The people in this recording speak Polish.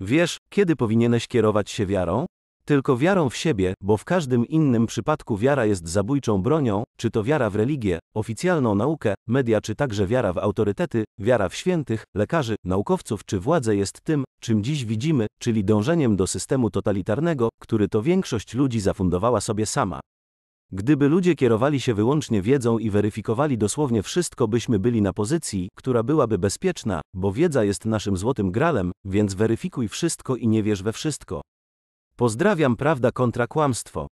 Wiesz, kiedy powinieneś kierować się wiarą? Tylko wiarą w siebie, bo w każdym innym przypadku wiara jest zabójczą bronią, czy to wiara w religię, oficjalną naukę, media, czy także wiara w autorytety, wiara w świętych, lekarzy, naukowców czy władzę jest tym, czym dziś widzimy, czyli dążeniem do systemu totalitarnego, który to większość ludzi zafundowała sobie sama. Gdyby ludzie kierowali się wyłącznie wiedzą i weryfikowali dosłownie wszystko, byśmy byli na pozycji, która byłaby bezpieczna, bo wiedza jest naszym złotym gralem, więc weryfikuj wszystko i nie wierz we wszystko. Pozdrawiam prawda kontra kłamstwo.